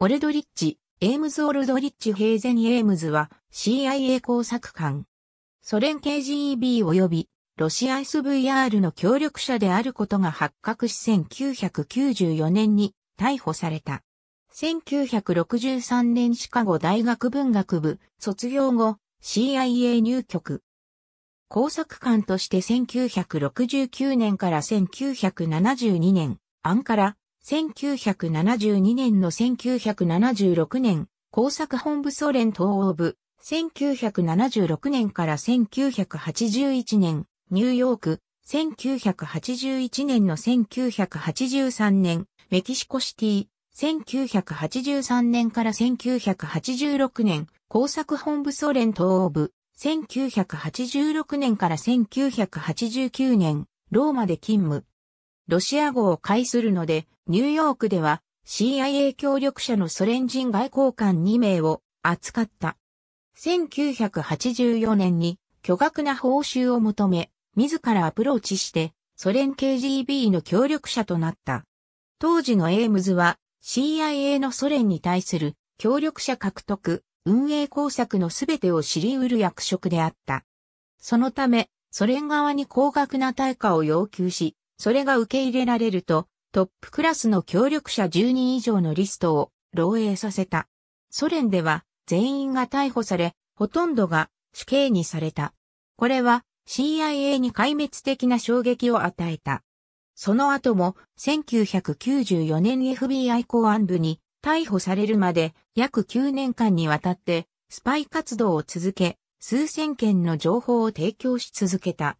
オルドリッチ、エームズ・オルドリッチ・ヘイゼン・エームズは CIA 工作官。ソ連 KGB 及びロシア SVR の協力者であることが発覚し1994年に逮捕された。1963年シカゴ大学文学部卒業後 CIA 入局。工作官として1969年から1972年、アンカラ、1972年の1976年、工作本部ソ連東欧部、1976年から1981年、ニューヨーク、1981年の1983年、メキシコシティ、1983年から1986年、工作本部ソ連東欧部、1986年から1989年、ローマで勤務、ロシア語を介するので、ニューヨークでは CIA 協力者のソ連人外交官2名を扱った。1984年に巨額な報酬を求め、自らアプローチして、ソ連 KGB の協力者となった。当時のエイムズは CIA のソ連に対する協力者獲得、運営工作のすべてを知り得る役職であった。そのため、ソ連側に高額な対価を要求し、それが受け入れられると、トップクラスの協力者10人以上のリストを漏洩させた。ソ連では全員が逮捕され、ほとんどが死刑にされた。これは CIA に壊滅的な衝撃を与えた。その後も1994年 FBI 公安部に逮捕されるまで約9年間にわたってスパイ活動を続け、数千件の情報を提供し続けた。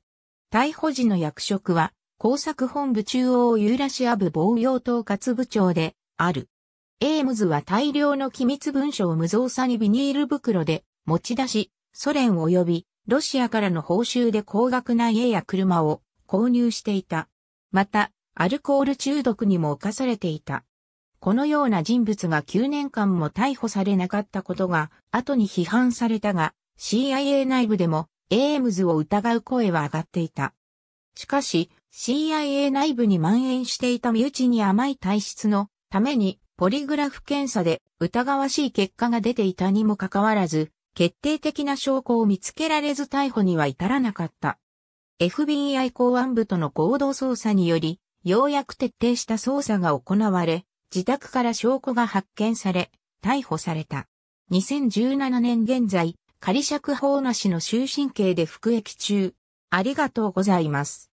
逮捕時の役職は工作本部中央ユーラシア部防用統括部長である。エームズは大量の機密文書を無造作にビニール袋で持ち出し、ソ連及びロシアからの報酬で高額な家や車を購入していた。また、アルコール中毒にも侵されていた。このような人物が9年間も逮捕されなかったことが後に批判されたが、CIA 内部でもエームズを疑う声は上がっていた。しかし、CIA 内部に蔓延していた身内に甘い体質のためにポリグラフ検査で疑わしい結果が出ていたにもかかわらず、決定的な証拠を見つけられず逮捕には至らなかった。FBI 公安部との合同捜査により、ようやく徹底した捜査が行われ、自宅から証拠が発見され、逮捕された。2017年現在、仮釈放なしの終身刑で服役中。ありがとうございます。